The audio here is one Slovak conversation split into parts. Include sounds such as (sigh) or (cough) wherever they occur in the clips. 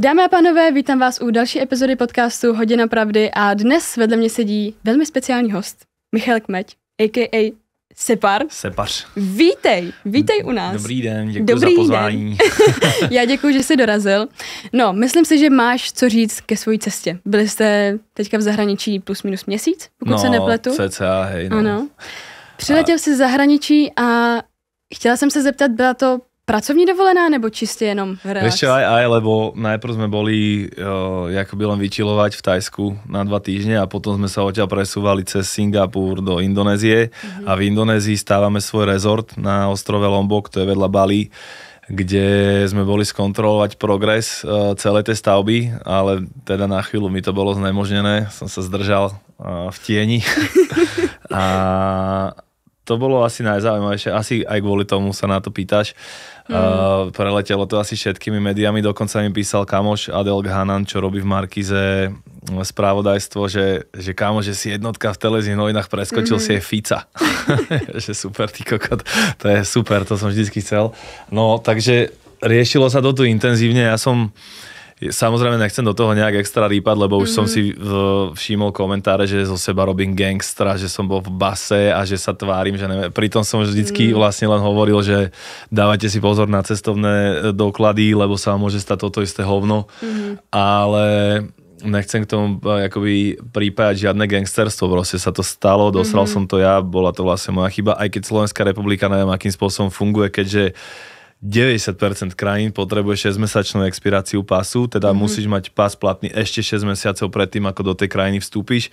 Dámy a pánové, vítám vás u další epizody podcastu Hodina pravdy a dnes vedle mě sedí velmi speciální host, Michal Kmeď, a.k.a. Separ. Sepař. Vítej, vítej u nás. Dobrý den, děkuji Dobrý za pozvání. Den. (laughs) Já děkuji, že jsi dorazil. No, myslím si, že máš co říct ke své cestě. Byli jste teďka v zahraničí plus minus měsíc, pokud no, se nepletu. Cca, hej, no. Ano. Přiletěl a... jsi z zahraničí a chtěla jsem se zeptat, byla to pracovní dovolená, nebo čistě jenom relax? Ešte aj, aj, lebo najprv sme boli uh, jakoby len vyčilovať v Tajsku na dva týždne a potom sme sa odtiaľ presúvali cez Singapur do Indonézie mm-hmm. a v Indonézii stávame svoj rezort na ostrove Lombok, to je vedľa Bali kde sme boli skontrolovať progres uh, celé tej stavby, ale teda na chvíľu mi to bolo znemožnené, som sa zdržal uh, v tieni. (laughs) a, to bolo asi najzaujímavejšie. Asi aj kvôli tomu sa na to pýtaš. Mm. Uh, preletelo to asi všetkými médiami. Dokonca mi písal kamoš Adel Hanan, čo robí v Markize mm, správodajstvo, že, že kámo, že si jednotka v televíznych novinách preskočil mm. si je Fica. (laughs) že super, ty kokot. To je super, to som vždycky chcel. No, takže riešilo sa to tu intenzívne. Ja som uh, Samozrejme nechcem do toho nejak extra rýpať, lebo už mm-hmm. som mhm. si všimol komentáre, že zo seba robím gangstra, že som bol v base a že sa tvárim, že neviem. Pritom som vždycky mm. vlastne len hovoril, že dávajte si pozor na cestovné e, doklady, lebo sa vám môže stať toto isté hovno. Mm-hmm. Ale nechcem k tomu e, akoby prípajať žiadne gangsterstvo, proste sa to stalo, dosral mm-hmm. som to ja, bola to vlastne moja chyba, aj keď Slovenská republika neviem, akým spôsobom funguje, keďže 90% krajín potrebuje 6-mesačnú expiráciu pasu, teda mm-hmm. musíš mať pas platný ešte 6 mesiacov predtým, ako do tej krajiny vstúpiš.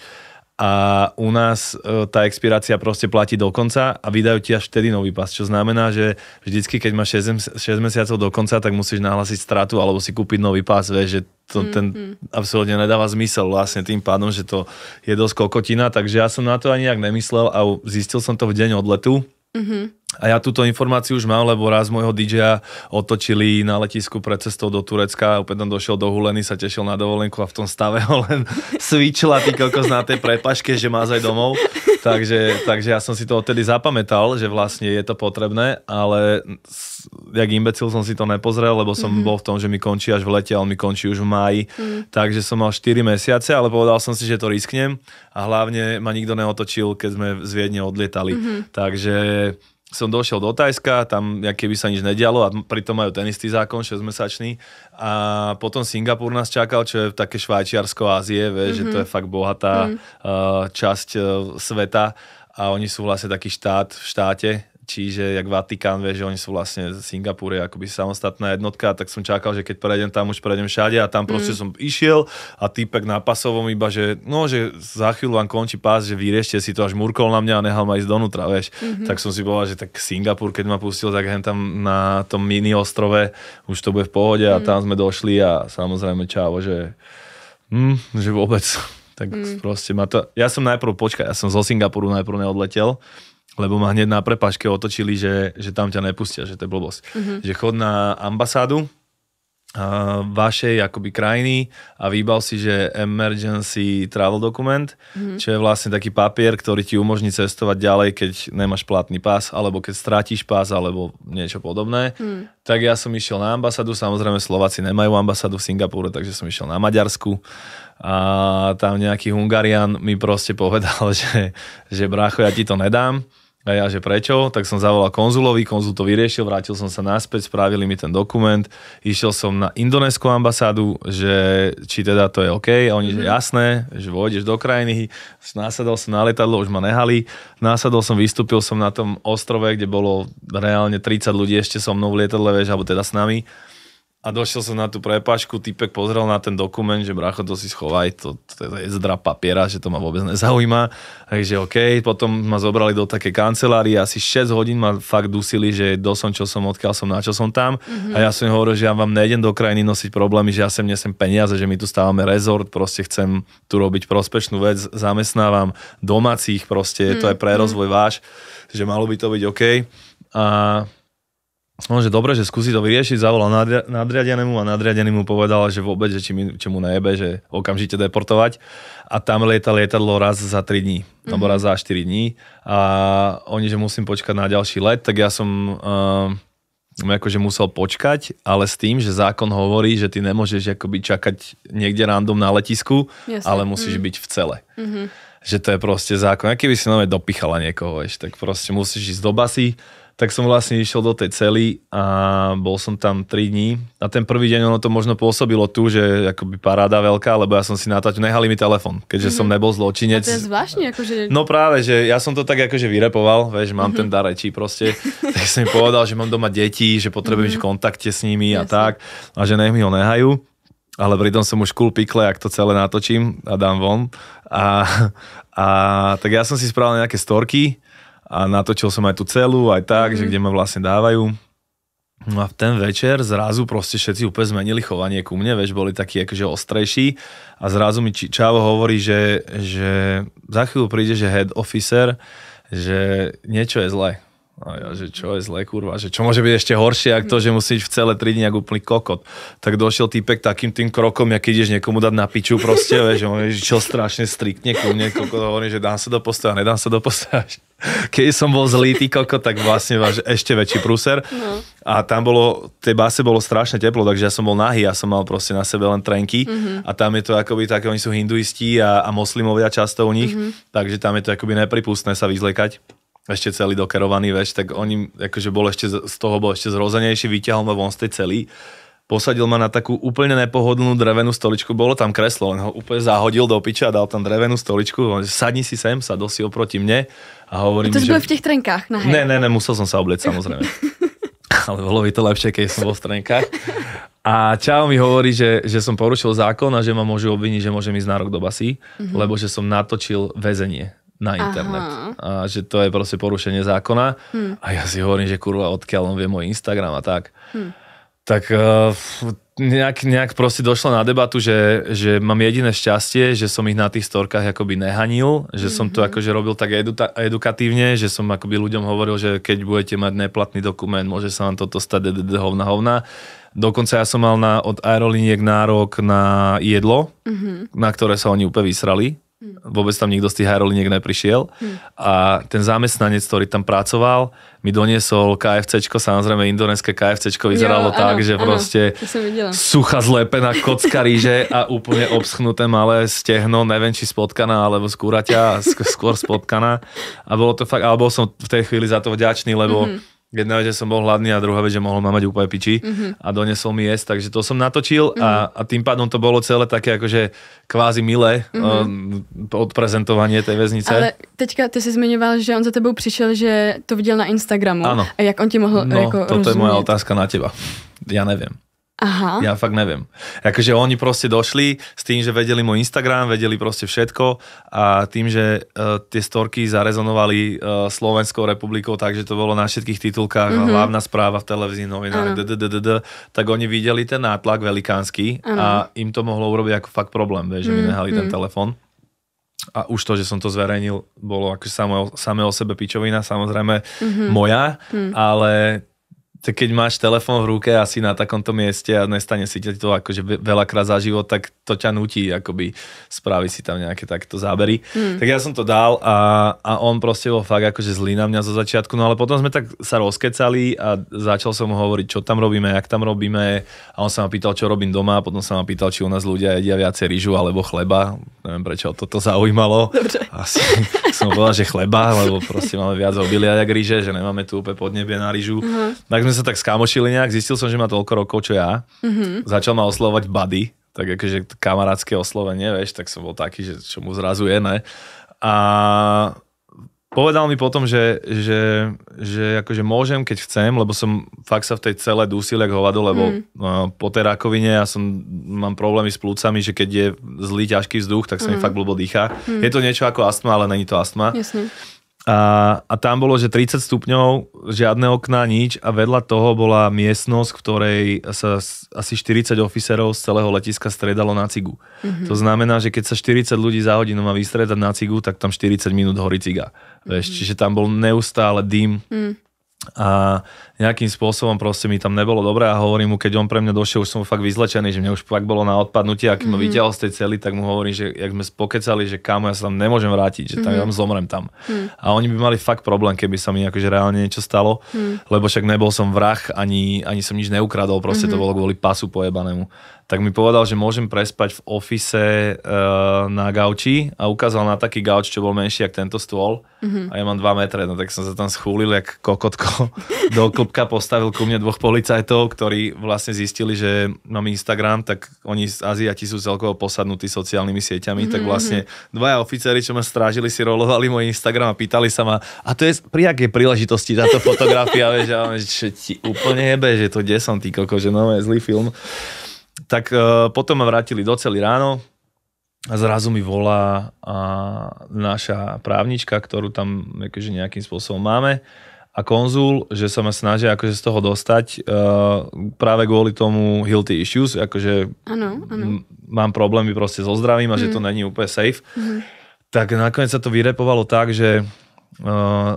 A u nás e, tá expirácia proste platí do konca a vydajú ti až vtedy nový pas, čo znamená, že vždycky, keď máš 6, 6 mesiacov do konca, tak musíš nahlásiť stratu alebo si kúpiť nový pás, vieš, že to mm-hmm. ten mhm. absolútne nedáva zmysel vlastne tým pádom, že to je dosť kokotina, takže ja som na to ani nejak nemyslel a zistil som to v deň odletu. Mm-hmm a ja túto informáciu už mám, lebo raz môjho DJ-a otočili na letisku pred cestou do Turecka, opäť tam došiel do Huleny, sa tešil na dovolenku a v tom stave (laughs) ho len svičila ty kokos na tej prepaške, že má aj domov. Takže, takže ja som si to odtedy zapamätal, že vlastne je to potrebné, ale jak imbecil som si to nepozrel, lebo som mm-hmm. bol v tom, že mi končí až v lete, ale mi končí už v máji. Mm-hmm. Takže som mal 4 mesiace, ale povedal som si, že to risknem a hlavne ma nikto neotočil, keď sme z Viedne odlietali. Mm-hmm. Takže som došiel do Tajska, tam keby sa nič nedialo a pritom majú ten istý zákon, 6-mesačný. A potom Singapur nás čakal, čo je také Švajčiarsko Ázie, vie, mm-hmm. že mhm. to je fakt bohatá mm. časť eh, sveta a oni sú vlastne taký štát v štáte, Čiže jak Vatikán vie, že oni sú vlastne z Singapúre akoby samostatná jednotka, tak som čakal, že keď prejdem tam, už prejdem všade a tam mm. proste mm. som išiel a týpek na pasovom iba, že no, že za chvíľu vám končí pás, že vyriešte si to až murkol na mňa a nehal ma ísť donútra, vieš. Mm-hmm. Tak som si povedal, že tak Singapur, keď ma pustil, tak hen tam na tom mini ostrove už to bude v pohode mm. a mhm. tam sme došli a samozrejme čavo, že, mm, že vôbec. (laughs) tak mm. proste ma to... Ja som najprv, počkaj, ja som zo Singapuru najprv neodletel, lebo ma hneď na prepaške otočili, že, že tam ťa nepustia, že to je blbosť. Mm-hmm. Že chod na ambasádu uh, vašej akoby krajiny a vybal si, že emergency travel dokument, mm-hmm. čo je vlastne taký papier, ktorý ti umožní cestovať ďalej, keď nemáš platný pás, alebo keď strátiš pás, alebo niečo podobné. Mm. Tak ja som išiel na ambasádu, samozrejme Slováci nemajú ambasádu v Singapúre, takže som išiel na Maďarsku a tam nejaký Hungarian mi proste povedal, (laughs) že, že brácho, ja ti to nedám a ja, že prečo? Tak som zavolal konzulovi, konzul to vyriešil, vrátil som sa naspäť, spravili mi ten dokument, išiel som na indonésku ambasádu, že či teda to je OK, a oni, že mhm. jasné, že vôjdeš do krajiny, násadol som na letadlo, už ma nehali, násadol som, vystúpil som na tom ostrove, kde bolo reálne 30 ľudí ešte so mnou v lietadle, vieš, alebo teda s nami a došiel som na tú prepašku, typek pozrel na ten dokument, že bracho, to si schovaj, to, to je zdra papiera, že to ma vôbec nezaujíma. Takže OK, potom ma zobrali do také kancelárie, asi 6 hodín ma fakt dusili, že do som, čo som, odkiaľ som, na čo som tam. Mm-hmm. A ja som im hovoril, že ja vám nejdem do krajiny nosiť problémy, že ja sem nesem peniaze, že my tu stávame rezort, proste chcem tu robiť prospešnú vec, zamestnávam domácich, proste mm-hmm. to mhm, je pre mhm. rozvoj váš, že malo by to byť OK. A on, že dobre, že skúsi to vyriešiť, zavolal nadriadenému a nadriadený mu povedal, že vôbec, že či, mi, či mu najebe, že okamžite deportovať. A tam lieta lietadlo raz za 3 dní, mm-hmm. alebo mhm. raz za 4 dní. A oni, že musím počkať na ďalší let, tak ja som... Uh, akože musel počkať, ale s tým, že zákon hovorí, že ty nemôžeš akoby čakať niekde random na letisku, Jasne. ale musíš mm. byť v cele. Mm-hmm. Že to je proste zákon. A keby si nové dopichala niekoho, vieš, tak proste musíš ísť do basy, tak som vlastne išiel do tej cely a bol som tam 3 dní. A ten prvý deň ono to možno pôsobilo tu, že akoby paráda veľká, lebo ja som si natáčal, nehali mi telefon, keďže mm-hmm. som mhm. nebol zločinec. A to je zvláštne, akože... No práve, že ja som to tak akože vyrepoval, vieš, mám mm-hmm. ten mhm. dar rečí proste, (laughs) tak som im povedal, že mám doma deti, že potrebujem mm-hmm. kontakte s nimi Jasne. a tak, a že nech mi ho nehajú ale pritom som už cool pikle, ak to celé natočím a dám von. A, a tak ja som si spravil nejaké storky, a natočil som aj tú celú, aj tak, mm. že mhm. kde ma vlastne dávajú. No a v ten večer zrazu proste všetci úplne zmenili chovanie ku mne, veš, boli takí akože ostrejší a zrazu mi Čavo hovorí, že, že za chvíľu príde, že head officer, že niečo je zle, a ja, že čo je zle, kurva, že čo môže byť ešte horšie, ako to, že musíš v celé 3 dni ako úplný kokot. Tak došiel týpek takým tým krokom, jak ideš niekomu dať na piču proste, (laughs) vieš, on je, čo strašne striktne ku mne, kokot hovorí, že dám sa do postoja, nedám sa do postoja. (laughs) Keď som bol zlý, tý kokot, tak vlastne váš ešte väčší pruser. No. A tam bolo, tej base bolo strašne teplo, takže ja som bol nahý, ja som mal proste na sebe len trenky. Mm-hmm. A tam je to akoby také, oni sú hinduisti a, a moslimovia často u nich, mm-hmm. takže tam je to akoby nepripustné sa vyzlekať ešte celý dokerovaný, veš, tak oni, akože bol ešte, z toho bol ešte zrozenejší, vyťahol ma von z tej celý, posadil ma na takú úplne nepohodlnú drevenú stoličku, bolo tam kreslo, len ho úplne zahodil do piča a dal tam drevenú stoličku, sadni si sem, sadol si oproti mne a hovorím, a to že... v tých trenkách, na Ne, ne, ne, musel som sa oblieť samozrejme. (laughs) Ale bolo by to lepšie, keď som bol v trenkách. A Čau mi hovorí, že, že som porušil zákon a že ma môžu obviniť, že môžem ísť na rok do basy, mm-hmm. lebo že som natočil väzenie na internet. Aha. A že to je proste porušenie zákona. Hmm. A ja si hovorím, že kurva, odkiaľ on vie môj Instagram a tak. Hmm. Tak uh, nejak, nejak proste došlo na debatu, že, že mám jediné šťastie, že som ich na tých storkách akoby nehanil, že som to mm-hmm. akože robil tak eduta- edukatívne, že som akoby ľuďom hovoril, že keď budete mať neplatný dokument, môže sa vám toto stať hovna hovna. Dokonca ja som mal na, od aerolíniek nárok na jedlo, mm-hmm. na ktoré sa oni úplne vysrali Hmm. Vôbec tam nikto z tých hajroliniek neprišiel. Hmm. A ten zamestnanec, ktorý tam pracoval, mi doniesol KFCčko, samozrejme indonéske KFCčko vyzeralo jo, tak, áno, že áno, proste sucha zlepená kocka ríže a úplne obschnuté malé stehno, neviem či spotkaná alebo skúraťa, skôr spotkaná. A bolo to fakt, alebo som v tej chvíli za to vďačný, lebo mm-hmm Jedna vec, že som bol hladný a druhá vec, že mohol ma mať úplne piči mm-hmm. a donesol mi jesť, takže to som natočil mm-hmm. a, mhm. a tým pádom to bolo celé také akože kvázi milé mm-hmm. um, odprezentovanie tej väznice. Ale teďka ty si zmiňoval, že on za tebou přišel, že to viděl na Instagramu. Áno. A jak on ti mohl no, jako toto je moja otázka na teba. Ja neviem. Aha. Ja fakt neviem. Akože oni proste došli s tým, že vedeli môj Instagram, vedeli proste všetko a tým, že uh, tie storky zarezonovali uh, Slovenskou republikou, takže to bolo na všetkých titulkách, mm-hmm. hlavná správa v televízii, novinách, tak oni videli ten nátlak velikánsky ano. a im to mohlo urobiť ako fakt problém, vieš, že vynehali mhm, mm ten mhm. telefon. A už to, že som to zverejnil, bolo ako samé, samé o sebe pičovina, samozrejme mm-hmm. moja, mm. ale to keď máš telefón v ruke asi na takomto mieste a nestane si to akože veľakrát za život, tak to ťa nutí akoby spraviť si tam nejaké takto zábery. Hmm. Tak ja som to dal a, a on proste bol fakt akože zlý na mňa zo začiatku, no ale potom sme tak sa rozkecali a začal som mu hovoriť, čo tam robíme, jak tam robíme a on sa ma pýtal, čo robím doma a potom sa ma pýtal, či u nás ľudia jedia viacej rýžu alebo chleba. Neviem, prečo toto zaujímalo. Dobre. Asi som (laughs) povedal, že chleba, lebo proste máme viac obilia jak rýže, že nemáme tu úplne podnebie na rýžu. Uh-huh. Tak sme sa tak skámošili nejak, zistil som, že má toľko rokov, čo ja. Mm-hmm. Začal ma oslovať buddy, tak akože kamarátske oslovenie, vieš, tak som bol taký, že čo mu zrazu je, ne? A povedal mi potom, že, že, že akože môžem, keď chcem, lebo som fakt sa v tej celé dusil jak hovado, lebo mm. po tej rakovine ja som, mám problémy s plúcami, že keď je zlý ťažký vzduch, tak sa mm. mi mhm. fakt blbo dýcha. Mm. Je to niečo ako astma, ale není to astma. Jasne. A, a tam bolo, že 30 stupňov, žiadne okná, nič a vedľa toho bola miestnosť, v ktorej sa asi 40 oficerov z celého letiska stredalo na cigu. Mm-hmm. To znamená, že keď sa 40 ľudí za hodinu má vystredať na cigu, tak tam 40 minút horí ciga. Mm-hmm. čiže tam bol neustále dym. Mm. A nejakým spôsobom proste mi tam nebolo dobré a hovorím mu, keď on pre mňa došiel, už som fakt vyzlečený, že mne už fakt bolo na odpadnutie a keď mm-hmm. ma mhm. videl z tej cely, tak mu hovorím, že jak sme spokecali, že kámo, ja sa tam nemôžem vrátiť, že tam, mm-hmm. tam zomrem tam. Mm-hmm. A oni by mali fakt problém, keby sa mi akože reálne niečo stalo, mm-hmm. lebo však nebol som vrah, ani, ani som nič neukradol, proste mm-hmm. to mhm. bolo kvôli pasu pojebanému tak mi povedal, že môžem prespať v ofise uh, na gauči a ukázal na taký gauč, čo bol menší ako tento stôl mm-hmm. a ja mám 2 metre, no tak som sa tam schúlil jak kokotko (laughs) do Kupka postavil ku mne dvoch policajtov, ktorí vlastne zistili, že mám Instagram, tak oni z Aziati sú celkovo posadnutí sociálnymi sieťami, mm-hmm. tak mhm, vlastne mhm. dvaja oficeri, čo ma strážili, si rolovali môj Instagram a pýtali sa ma, a to je pri akej príležitosti táto fotografia, (laughs) vieš, a že ti úplne jebe, že to kde som, ty koko, že no, je zlý film. Tak uh, potom ma vrátili do celý ráno, a zrazu mi volá a naša právnička, ktorú tam akože nejakým spôsobom máme a konzul, že sa ma snažia akože z toho dostať uh, práve kvôli tomu healthy issues, akože ano, ano. M- mám problémy proste so zdravím a mm. že mhm. to není úplne safe. Mm. Tak nakoniec sa to vyrepovalo tak, že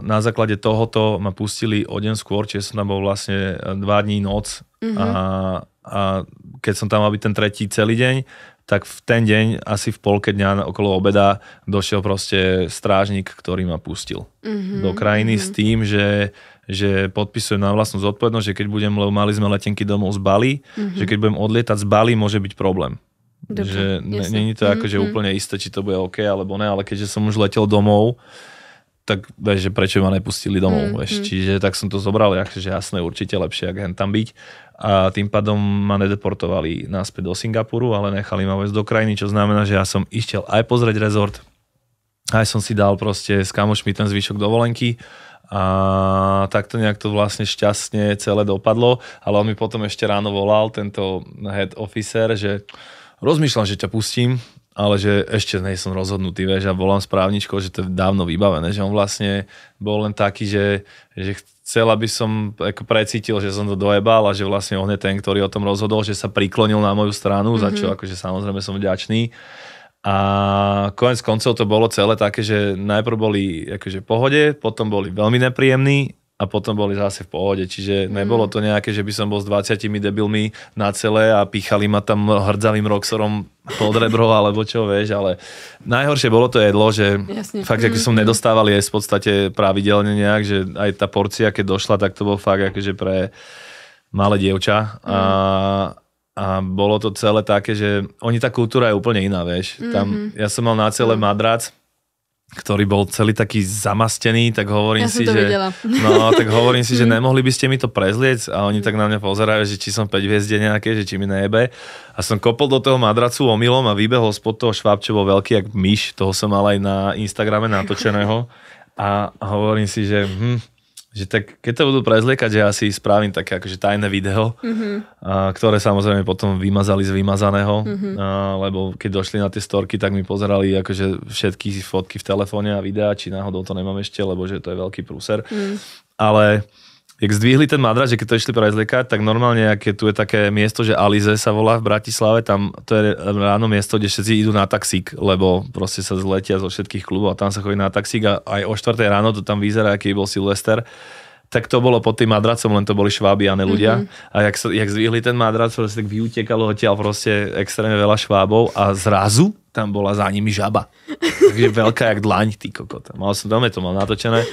na základe tohoto ma pustili o deň skôr, čiže som tam bol vlastne e, dva dní noc mm-hmm. a, a keď som tam mal byť ten tretí celý deň, tak v ten deň, asi v polke dňa okolo obeda, došiel proste strážnik, ktorý ma pustil mm-hmm. do krajiny mm-hmm. s tým, že že podpisujem na vlastnú zodpovednosť, že keď budem, lebo mali sme letenky domov z Bali, mm-hmm. že keď budem odlietať z Bali, môže byť problém. Dobre, že není to mm-hmm. ako, že úplne mhm. isté, či to bude OK alebo ne, ale keďže som už letel domov, tak že prečo ma nepustili domov, mm, vieš. Mm. Čiže tak som to zobral, že jasné, určite lepšie, ak hen tam byť. A tým pádom ma nedeportovali náspäť do Singapuru, ale nechali ma vojsť do krajiny, čo znamená, že ja som išiel aj pozrieť rezort, aj som si dal proste s kamošmi ten zvyšok dovolenky a takto nejak to vlastne šťastne celé dopadlo, ale on mi potom ešte ráno volal, tento head officer, že rozmýšľam, že ťa pustím, ale že ešte nej som rozhodnutý, vieš, a volám správničko, že to je dávno vybavené, že on vlastne bol len taký, že, že chcel, aby som ako precítil, že som to dojebal a že vlastne on je ten, ktorý o tom rozhodol, že sa priklonil na moju stranu, mm-hmm. za čo mhm. akože samozrejme som vďačný. A konec koncov to bolo celé také, že najprv boli akože pohode, potom boli veľmi nepríjemní a potom boli zase v pohode. Čiže mm. nebolo to nejaké, že by som bol s 20 debilmi na celé a píchali ma tam hrdzavým roxorom pod rebro alebo čo, vieš, ale najhoršie bolo to jedlo, že Jasne. fakt, mm. som nedostával jesť v podstate pravidelne nejak, že aj tá porcia, keď došla, tak to bol fakt akože pre malé dievča a, mhm. a bolo to celé také, že oni tá kultúra je úplne iná, vieš. Tam, mm-hmm. ja som mal na celé mm. madrac, ktorý bol celý taký zamastený, tak hovorím ja si, že... No, tak hovorím si, že (laughs) nemohli by ste mi to prezliec a oni tak na mňa pozerajú, že či som 5 hviezde nejaké, že či mi nejebe. A som kopol do toho madracu omylom a vybehol spod toho švábčovo veľký jak myš, toho som mal aj na Instagrame natočeného. (laughs) A hovorím si, že hm, že tak keď to budú prezliekať, ja si spravím také akože tajné video, mm-hmm. a, ktoré samozrejme potom vymazali z vymazaného, mm-hmm. a, lebo keď došli na tie storky, tak mi pozerali akože všetky fotky v telefóne a videá, či náhodou to nemám ešte, lebo že to je veľký prúser. Mm. Ale jak zdvihli ten madrač, že keď to išli prejsť lekár, tak normálne, aké tu je také miesto, že Alize sa volá v Bratislave, tam to je ráno miesto, kde všetci idú na taxík, lebo proste sa zletia zo všetkých klubov a tam sa chodí na taxík a aj o 4 ráno to tam vyzerá, aký bol Silvester tak to bolo pod tým madracom, len to boli šváby a ne ľudia. Mm-hmm. A jak, sa, jak zvihli ten madrac, proste tak vyutekalo odtiaľ proste extrémne veľa švábov a zrazu tam bola za nimi žaba. Takže veľká jak dlaň, ty kokota. Mal som, veľmi to mal natočené.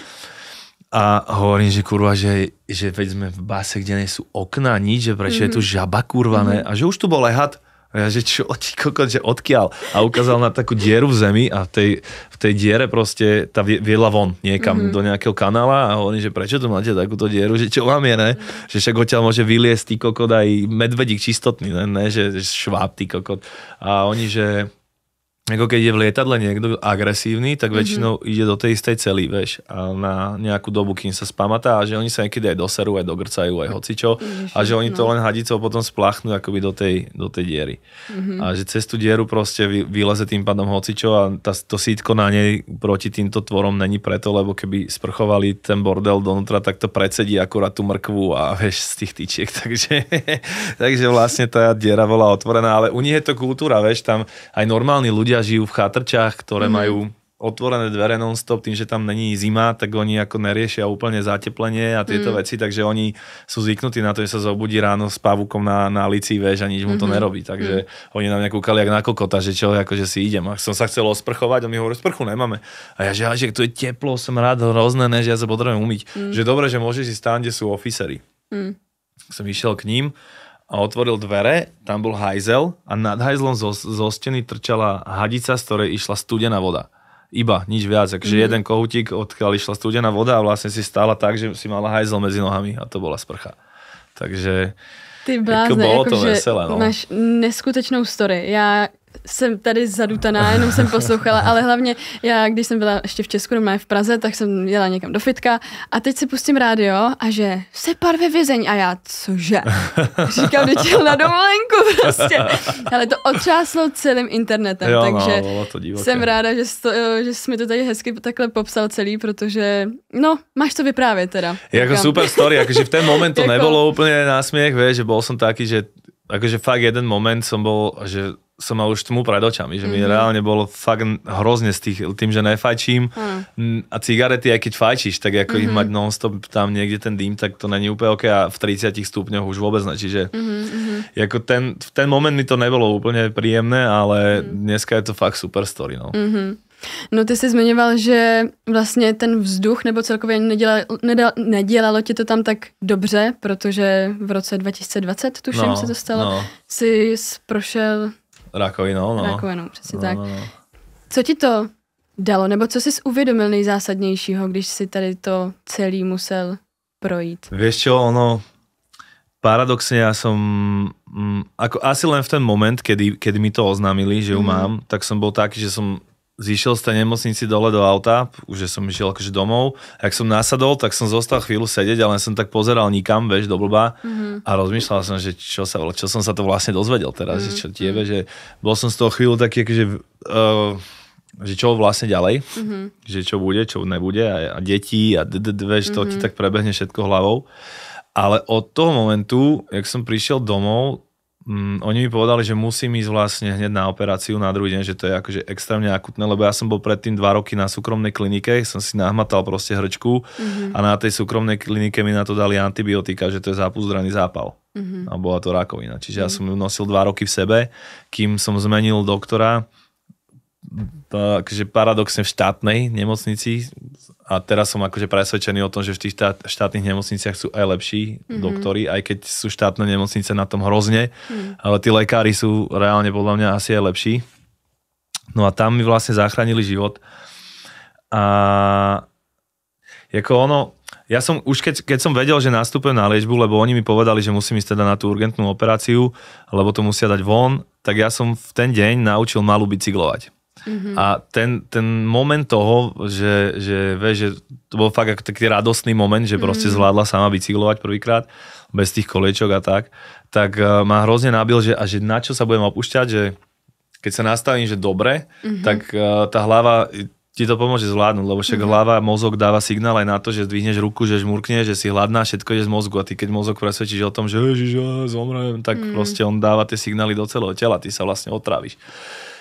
A hovorím, že kurva, že, že veď sme v base, kde nie sú okná, nič, že prečo mm-hmm. je tu mhm. žaba kurva, mm-hmm. A že už tu bol lehat. A ja, že čo, ti kokot, že odkiaľ? A ukázal na takú dieru v zemi a v tej, v tej diere proste tá viedla von niekam mm-hmm. do nejakého kanála a hovorím, že prečo tu máte takúto dieru, že čo vám je, ne? Že však odtiaľ môže vyliesť tý kokot aj medvedík čistotný, ne? ne? Že, že šváb tý kokot. A oni, že ako keď je v lietadle niekto agresívny, tak mhm. väčšinou mm-hmm. ide do tej istej celý, veš a na nejakú dobu, kým sa spamatá a že oni sa niekedy aj doserú, aj dogrcajú, aj hocičo Ježiš, a že oni no. to len hadicou potom spláchnú akoby do tej, do tej diery. Mm-hmm. A že cez tú dieru proste vy, vyleze tým pádom hocičo a tá, to sítko na nej proti týmto tvorom není preto, lebo keby sprchovali ten bordel donútra, tak to predsedí akurát tú mrkvu a veš z tých tyčiek, (laughs) takže, takže vlastne tá diera bola otvorená, ale u nich je to kultúra, veš, tam aj normálni ľudia ľudia žijú v chatrčách, ktoré mm-hmm. majú otvorené dvere non-stop, tým, že tam není zima, tak oni ako neriešia úplne zateplenie a tieto mm. veci, takže oni sú zvyknutí na to, že sa zobudí ráno s pavukom na, na lici, vieš, a nič mu to mm-hmm. nerobí, takže mm. oni nám mňa kúkali jak na kokota, že čo, akože si idem. A som sa chcel osprchovať, on mi hovorí, sprchu nemáme. A ja, že, ale, že tu je teplo, som rád hrozné, ne, že ja sa potrebujem umyť. Mm. Že dobre, že môžeš ísť tam, kde sú oficery. Mm. Som išiel k ním a otvoril dvere, tam bol hajzel a nad hajzlom zo, zo steny trčala hadica, z ktorej išla studená voda. Iba, nič viac. Takže mm-hmm. jeden kohutík, odkiaľ išla studená voda a vlastne si stála tak, že si mala hajzel medzi nohami a to bola sprcha. Takže Ty blázne, ako bolo to veselé. No. Máš neskutečnou story. Ja jsem tady zadutaná, jenom jsem poslouchala, ale hlavně já, když jsem byla ještě v Česku doma v Praze, tak jsem jela někam do fitka a teď si pustím rádio a že se par ve vězeň a já, cože? Říkám, že jel na dovolenku prostě. Ale to otřáslo celým internetem, jo, no, takže no, to jsem ráda, že, to, že jsi mi to tady hezky takhle popsal celý, protože no, máš to vyprávět teda. Jako super story, jakože v ten moment to (laughs) jako... nebylo úplně násměch, vieš, že byl jsem taky, že akože fakt jeden moment som bol, že som mal už tmu pred očami, že mm-hmm. mi mhm. reálne bolo fakt hrozne s tých, tým, že nefajčím mm. a cigarety, aj keď fajčíš, tak ako mm-hmm. ich mhm. mať non-stop tam niekde ten dým, tak to není úplne ok a v 30 stupňoch už vôbec značí, že mm-hmm. Mhm, ako ten, v ten moment mi to nebolo úplne príjemné, ale mm. dneska je to fakt super story, no. Mm-hmm. No ty jsi zmiňoval, že vlastně ten vzduch nebo celkově nedělalo, nedal, nedělalo ti to tam tak dobře, protože v roce 2020, tuším, no, se to stalo, no. jsi prošel Rakovinou, no. Rakovinou, přesně no, tak. No, no. Co ti to dalo, nebo co jsi uvědomil nejzásadnějšího, když si tady to celý musel projít? Vieš čo, ono, paradoxne ja som, mm, ako, asi len v ten moment, kedy, kedy mi to oznámili, že ju mm. mám, tak som bol taký, že som zišiel z tej nemocnici dole do auta, už som išiel akože domov. A ak som nasadol, tak som zostal chvíľu sedieť, ale som tak pozeral nikam, veš do blba mm-hmm. a rozmýšľal som, že čo, sa, čo som sa to vlastne dozvedel teraz, mm-hmm. že mhm. čo tiebe, mhm. že bol som z toho chvíľu taký, akože, uh, že čo vlastne ďalej, mm-hmm. že čo bude, čo nebude a, a deti a vieš, to ti mhm. tak prebehne všetko hlavou. Ale od toho momentu, jak som prišiel domov, Mm, oni mi povedali, že musím ísť vlastne hneď na operáciu na druhý deň, že to je akože extrémne akutné, lebo ja som bol predtým dva roky na súkromnej klinike, som si nahmatal proste hrčku mm-hmm. a na tej súkromnej klinike mi na to dali antibiotika, že to je zápuzdraný zápal. Mm-hmm. A bola to rakovina. Čiže mm-hmm. ja mhm. som ju nosil dva roky v sebe, kým som zmenil doktora, mm, takže paradoxne v štátnej nemocnici a teraz som akože presvedčený o tom, že v tých štátnych nemocniciach sú aj lepší mm-hmm. doktory, aj keď sú štátne nemocnice na tom hrozne, mm. ale tí lekári sú reálne podľa mňa asi aj lepší. No a tam mi vlastne zachránili život. A ako ono, ja som už keď, keď som vedel, že nastúpem na liečbu, lebo oni mi povedali, že musím ísť teda na tú urgentnú operáciu, lebo to musia dať von, tak ja som v ten deň naučil malú bicyklovať. Mm-hmm. A ten, ten moment toho, že, že, vie, že to bol fakt ako taký radostný moment, že proste mm-hmm. zvládla sama bicyklovať prvýkrát, bez tých koliečok a tak, tak e, ma hrozne nabil, že, a že na čo sa budem opúšťať, že keď sa nastavím, že dobre, mm-hmm. tak e, tá hlava e, ti to pomôže zvládnuť, lebo však mm-hmm. hlava, mozog dáva signál aj na to, že zdvihneš ruku, že žmurkneš, že si hladná, všetko je z mozgu a ty keď mozog presvedčíš o tom, že ježiš, ja zomrem, tak mm-hmm. proste on dáva tie signály do celého tela, ty sa vlastne otráviš.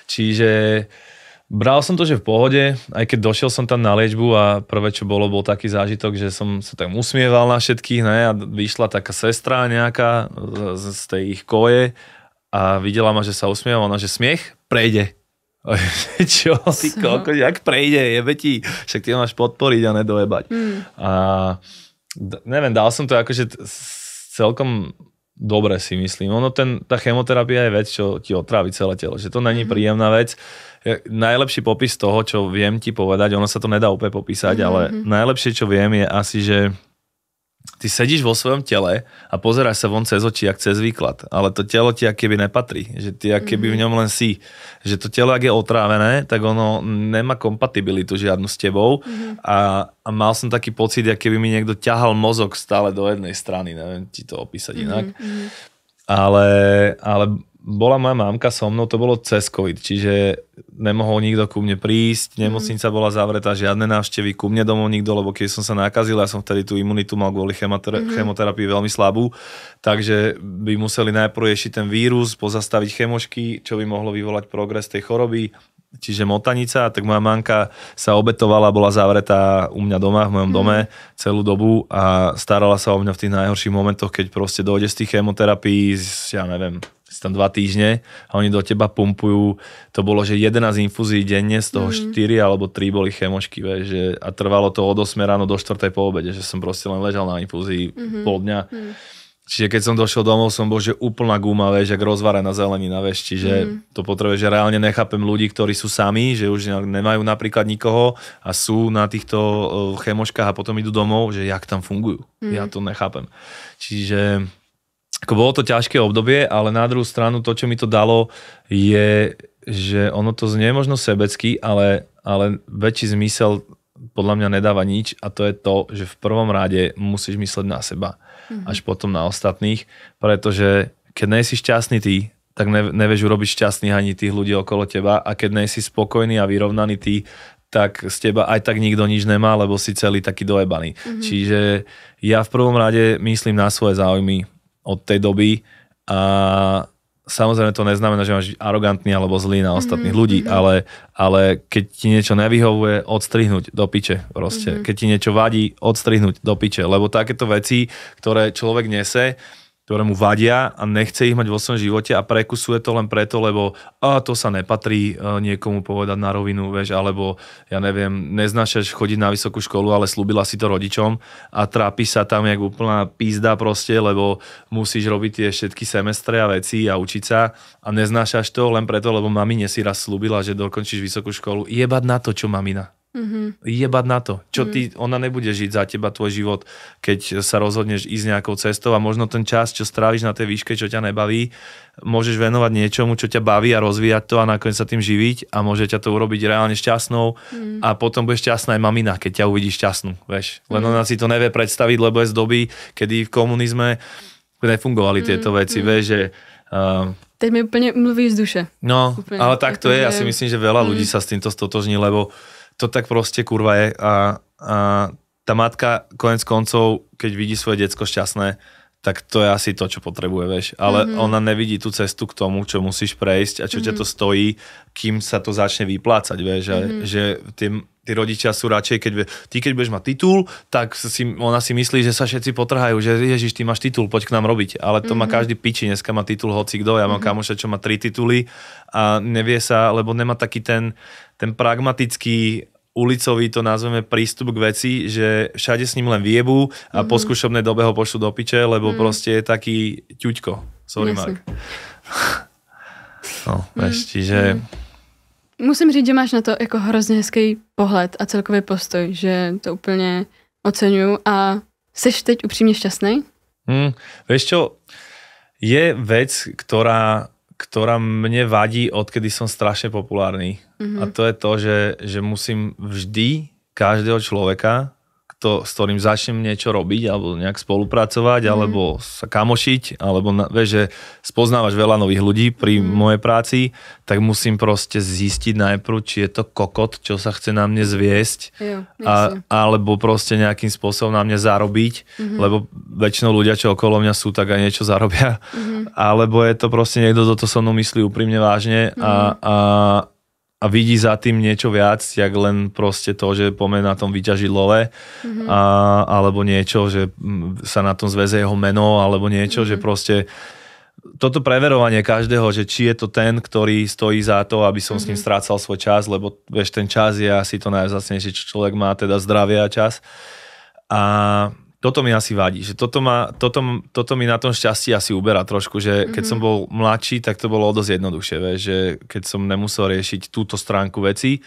Čiže uh, Bral som to, že v pohode, aj keď došiel som tam na liečbu a prvé, čo bolo, bol taký zážitok, že som sa tak usmieval na všetkých ne, a vyšla taká sestra nejaká z, z tej ich koje a videla ma, že sa usmieval, ona, že smiech prejde. (laughs) čo, ty koľko, jak prejde, jebe ti, však ty máš podporiť a nedojebať. Mm. A neviem, dal som to akože celkom dobre si myslím. Ono ten, tá chemoterapia je vec, čo ti otrávi celé telo, že to není mm-hmm. príjemná vec. Najlepší popis toho, čo viem ti povedať, ono sa to nedá úplne popísať, mm-hmm. ale mhm. najlepšie, čo viem, je asi, že ty sedíš vo svojom tele a pozeráš sa von cez oči, jak cez výklad. Ale to telo ti keby nepatrí. Že ty keby v mhm. ňom len si. Že to telo, ak je otrávené, tak ono nemá kompatibilitu žiadnu s tebou. Mm-hmm. A, a mal som taký pocit, jak keby mi niekto ťahal mozog stále do jednej strany. Neviem ti to opísať mm-hmm. inak. Mhm. Ale, ale bola moja mamka so mnou, to bolo cez COVID, čiže nemohol nikto ku mne prísť, mhm. nemocnica bola zavretá, žiadne návštevy ku mne domov nikto, lebo keď som sa nakazil, ja som vtedy tú imunitu mal kvôli mm-hmm. chemoterapii veľmi slabú, takže by museli najprv riešiť ten vírus, pozastaviť chemošky, čo by mohlo vyvolať progres tej choroby, čiže motanica, tak moja manka sa obetovala, bola zavretá u mňa doma, v mojom mm. dome celú dobu a starala sa o mňa v tých najhorších momentoch, keď proste dojde z tých chemoterapií, ja neviem, si tam dva týždne a oni do teba pumpujú, to bolo, že 11 infúzií denne, z toho mm. 4 alebo 3 boli chemočky, vieš, že, a trvalo to od 8 ráno do 4 po obede, že som proste len ležal na infúzii mm-hmm. pol dňa. Mm. Čiže keď som došiel domov, som bol, že úplná guma, vieš, jak rozvarená zelenina, vieš, čiže mm. to potrebuje, že reálne nechápem ľudí, ktorí sú sami, že už nemajú napríklad nikoho a sú na týchto eh, chemoškách a potom idú domov, že jak tam fungujú. Mm. Ja mhm. to nechápem. Čiže ako bolo to ťažké obdobie, ale na druhú stranu to, čo mi to dalo, je, že ono to znie možno sebecky, ale, ale väčší zmysel podľa mňa nedáva nič a to je to, že v prvom rade musíš mysleť na seba, mm-hmm. až potom na ostatných, pretože keď nejsi si šťastný ty, tak ne, nevieš urobiť šťastných ani tých ľudí okolo teba a keď nejsi si spokojný a vyrovnaný ty, tak z teba aj tak nikto nič nemá, lebo si celý taký dojebaný. Mm-hmm. Čiže ja v prvom rade myslím na svoje záujmy, od tej doby a samozrejme to neznamená, že máš arogantný alebo zlý na ostatných mm-hmm. ľudí, mhm. ale, ale keď ti niečo nevyhovuje, odstrihnúť do piče proste. Mm-hmm. Keď ti niečo vadí, odstrihnúť do piče, lebo takéto veci, ktoré človek nese, ktoré mu vadia a nechce ich mať vo svojom živote a prekusuje to len preto, lebo a to sa nepatrí e, niekomu povedať na rovinu, vieš, alebo ja neviem, neznášaš chodiť na vysokú školu, ale slúbila si to rodičom a trápi sa tam jak úplná pízda proste, lebo musíš robiť tie všetky semestre a veci a učiť sa a neznášaš to len preto, lebo mamine si raz slúbila, že dokončíš vysokú školu. Jebať na to, čo mamina. Mm-hmm. Jebať na to. Čo mm-hmm. ty, ona nebude žiť za teba tvoj život, keď sa rozhodneš ísť nejakou cestou a možno ten čas, čo stráviš na tej výške, čo ťa nebaví, môžeš venovať niečomu, čo ťa baví a rozvíjať to a nakoniec sa tým živiť a môže ťa to urobiť reálne šťastnou mm-hmm. a potom bude šťastná aj mamina, keď ťa uvidí šťastnú. Vieš? Len mm-hmm. ona si to nevie predstaviť, lebo je z doby, kedy v komunizme nefungovali mm, tieto mm-hmm. veci. Mm. Vieš, že uh, Teď mi úplne mluví z duše. No, úplne. ale tak to je. Ja si myslím, že veľa mm. ľudí sa s týmto stotožní, lebo uh, to tak proste kurva je a, a tá matka konec koncov, keď vidí svoje decko šťastné, tak to je asi to, čo potrebuje, vieš. Ale mm-hmm. ona nevidí tú cestu k tomu, čo musíš prejsť a čo mm-hmm. ťa to mhm. stojí, kým sa to začne vyplácať, vieš. Mm-hmm. Že tie, tí rodičia sú radšej, keď, ty keď budeš mať titul, tak si, ona si myslí, že sa všetci potrhajú, že ježiš, ty máš titul, poď k nám robiť. Ale to mm-hmm. má mhm. každý piči, dneska má titul hoci kto. Ja mám mm-hmm. kamoša, čo má tri tituly a nevie sa, lebo nemá taký ten ten pragmatický ulicový, to nazveme, prístup k veci, že všade s ním len viebu a mm-hmm. po skúšobnej dobe ho pošlu do piče, lebo mm. proste je taký ťuďko. Sorry, Jasne. Mark. (laughs) No, mm. veš, čiže... Mm. Musím říct, že máš na to jako hrozně hezký pohled a celkový postoj, že to úplně oceňuju a jsi teď upřímně šťastný? Mm, hm, vieš čo, je vec, ktorá ktorá mne vadí, odkedy som strašne populárny. Mm-hmm. A to je to, že, že musím vždy každého človeka kto, s ktorým začnem niečo robiť alebo nejak spolupracovať, mm. alebo sa kamošiť, alebo na, vieš, že spoznávaš veľa nových ľudí pri mm. mojej práci, tak musím proste zistiť najprv, či je to kokot, čo sa chce na mne zviesť, jo, a, alebo proste nejakým spôsobom na mne zarobiť, mm-hmm. lebo väčšinou ľudia, čo okolo mňa sú, tak aj niečo zarobia, mm-hmm. alebo je to proste niekto, kto to so mnou myslí úprimne vážne a, mm. a a vidí za tým niečo viac, jak len proste to, že pomen na tom vyťaží love, mm-hmm. a, alebo niečo, že sa na tom zveze jeho meno, alebo niečo, mm-hmm. že mhm. proste toto preverovanie každého, že či je to ten, ktorý stojí za to, aby som mm-hmm. s ním mhm. strácal svoj čas, lebo vieš, ten čas je asi to najvzácnejšie, čo človek má, teda zdravie a čas. A toto mi asi vadí, že toto, má, toto, toto mi na tom šťastí asi uberá trošku, že keď mm-hmm. som bol mladší, tak to bolo o dosť jednoduchšie, vieš, že keď som nemusel riešiť túto stránku veci,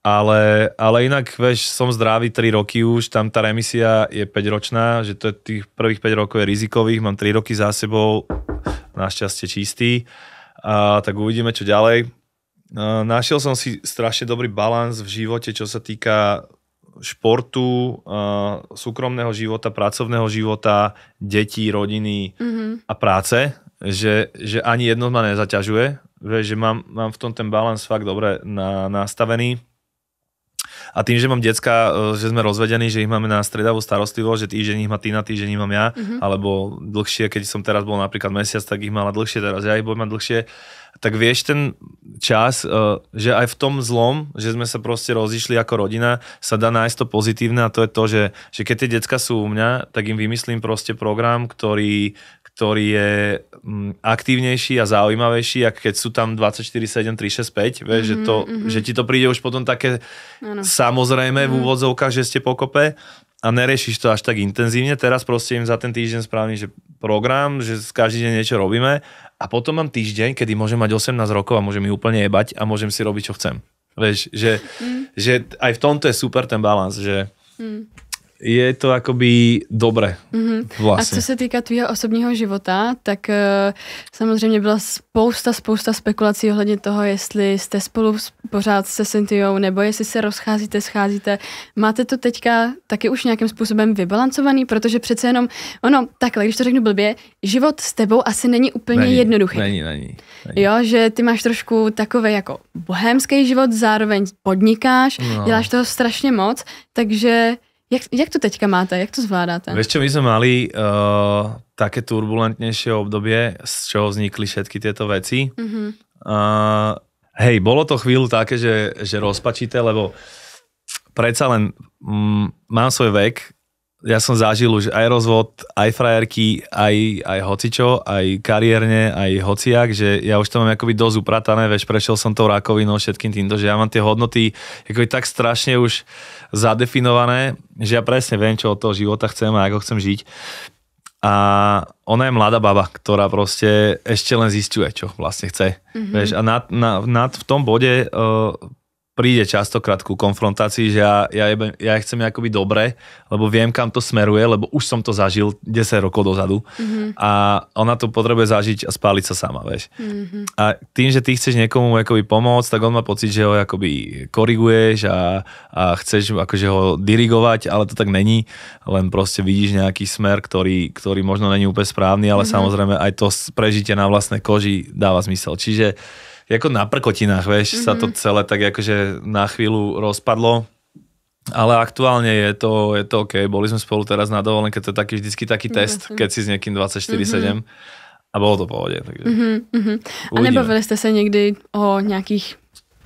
ale, ale inak, veš, som zdravý 3 roky už, tam tá remisia je 5 ročná, že to je tých prvých 5 rokov je rizikových, mám 3 roky za sebou, našťastie čistý, a, tak uvidíme, čo ďalej. No, našiel som si strašne dobrý balans v živote, čo sa týka športu, uh, súkromného života, pracovného života, detí, rodiny mm-hmm. a práce, že, že ani jedno ma nezaťažuje, že mám, mám v tom ten balans fakt dobre na, nastavený a tým, že mám decka, e, že sme rozvedení, že ich máme na stredavú starostlivosť, že týždeň ich má Tina, týždeň ich mám ja, mm-hmm. alebo dlhšie, keď som teraz bol napríklad mesiac, tak ich mala dlhšie, teraz ja ich budem mať dlhšie, tak vieš ten čas, e, že aj v tom zlom, že sme sa proste rozišli ako rodina, sa dá nájsť to pozitívne a to je to, že, že keď tie decka sú u mňa, tak im vymyslím proste program, ktorý, ktorý je mm, aktívnejší a zaujímavejší, ak keď sú tam 24, 7, 3, 6, 5, vieš, mm-hmm, že, mhm, to, mm-hmm. že ti to príde už potom také ano. samozrejme mm-hmm. v mhm. úvodzovkách, že ste pokope a neriešiš to až tak intenzívne. Teraz proste im za ten týždeň správne, že program, že každý deň niečo robíme a potom mám týždeň, kedy môžem mať 18 rokov a môžem ju úplne jebať a môžem si robiť, čo chcem. Vieš, že, mm. že aj v tomto je super ten balans, že mm je to akoby dobre. Mm-hmm. Vlastne. A co se týká tvýho osobního života, tak uh, samozřejmě byla spousta, spousta spekulací ohledně toho, jestli jste spolu pořád se Cynthiou, nebo jestli se rozcházíte, scházíte. Máte to teďka taky už nějakým způsobem vybalancovaný, protože přece jenom, ono, takhle, když to řeknu blbě, život s tebou asi není úplně není, jednoduchý. Není, není, není. Jo, že ty máš trošku takový jako bohemský život, zároveň podnikáš, no. děláš toho strašně moc, takže Jak, jak to teďka máte? Jak to zvládate? Vieš čo, my sme mali uh, také turbulentnejšie obdobie, z čoho vznikli všetky tieto veci. Mm-hmm. Uh, hej, bolo to chvíľu také, že, že rozpačité, lebo predsa len mm, mám svoj vek, ja som zažil už aj rozvod, aj frajerky, aj, aj hocičo, aj kariérne, aj hociak, že ja už to mám akoby dosť upratané, veš, prešiel som tou rakovinou, všetkým týmto, že ja mám tie hodnoty akoby tak strašne už zadefinované, že ja presne viem, čo od toho života chcem a ako chcem žiť. A ona je mladá baba, ktorá proste ešte len zistuje, čo vlastne chce. Mm-hmm. Veš, a na, na, nad, v tom bode uh, príde častokrát ku konfrontácii, že ja, ja, ja chcem akoby dobre, lebo viem, kam to smeruje, lebo už som to zažil 10 rokov dozadu mm-hmm. a ona to potrebuje zažiť a spáliť sa sama, vieš. Mm-hmm. A tým, že ty chceš niekomu akoby pomôcť, tak on má pocit, že ho akoby koriguješ a, a chceš akože ho dirigovať, ale to tak není, len proste vidíš nejaký smer, ktorý, ktorý možno není úplne správny, ale mm-hmm. samozrejme aj to prežitie na vlastnej koži dáva zmysel. Čiže ako na prkotinách, vieš, mm-hmm. sa to mhm. celé tak akože na chvíľu rozpadlo. Ale aktuálne je to, je to OK. Boli sme spolu teraz na dovolenke, to je taký vždycky taký no, test, keď si s niekým 24-7. Mm-hmm. A bolo to v pohode. Takže... Mm-hmm. A nebavili ste sa niekdy o nejakých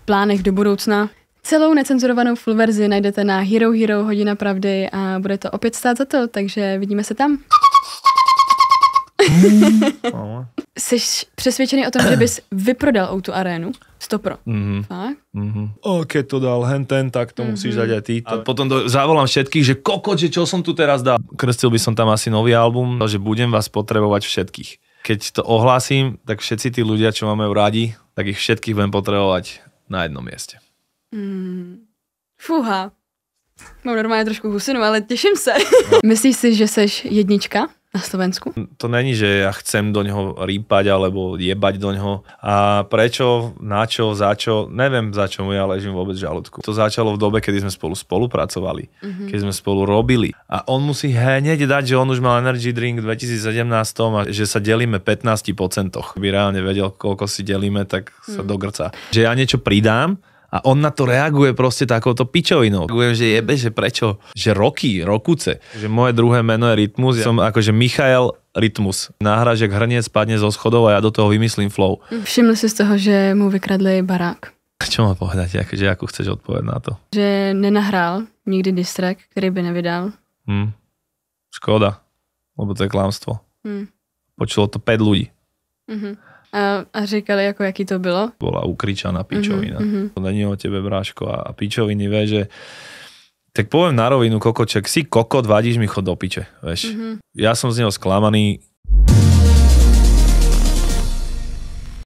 plánech do budoucna? Celou necenzurovanou full verzi najdete na Hero Hero Hodina pravdy a bude to opět stát za to, takže vidíme se tam. Jsi přesvědčený o tom, že bys vyprodal o tu arénu? Stopro. Mm-hmm. Fakt? Mm-hmm. O, keď to dal hen ten, tak to mm-hmm. musíš mhm. dať aj ty. A potom do, zavolám všetkých, že koko, že čo som tu teraz dal. Krstil by som tam asi nový album, že budem vás potrebovať všetkých. Keď to ohlásim, tak všetci tí ľudia, čo máme radi, tak ich všetkých budem potrebovať na jednom mieste. Mm. Fúha. Mám normálne trošku husinu, ale těším se. (laughs) Myslíš si, že seš jednička? na Slovensku? To není, že ja chcem do neho rýpať alebo jebať do neho. A prečo, na čo, za čo, neviem za mu ja ležím vôbec v žalúdku. To začalo v dobe, kedy sme spolu spolupracovali, mm-hmm. keď sme spolu robili. A on musí hneď dať, že on už mal energy drink v 2017 a že sa delíme 15%. By reálne vedel, koľko si delíme, tak sa mm. dogrca. Že ja niečo pridám a on na to reaguje proste takouto pičovinou. Reagujem, že jebe, že prečo? Že roky, rokuce. Že moje druhé meno je Rytmus. Ja som akože Michael Rytmus. Náhražek hrniec spadne zo schodov a ja do toho vymyslím flow. Všimli si z toho, že mu vykradli barák. Čo mám povedať, že ako chceš odpovedať na to? Že nenahrál nikdy distrek, ktorý by nevydal. Hmm. Škoda, lebo to je klamstvo. Hmm. Počulo to 5 ľudí. Mm-hmm. A, a říkali, ako, jaký to bylo? Bola ukričaná pičovina. Mm-hmm. Mhm. To není o tebe, bráško, a, a pičoviny, vieš, že tak poviem na rovinu, kokoček, si kokot, vadíš mi chod do piče, vieš. Mm-hmm. Ja som z neho sklamaný.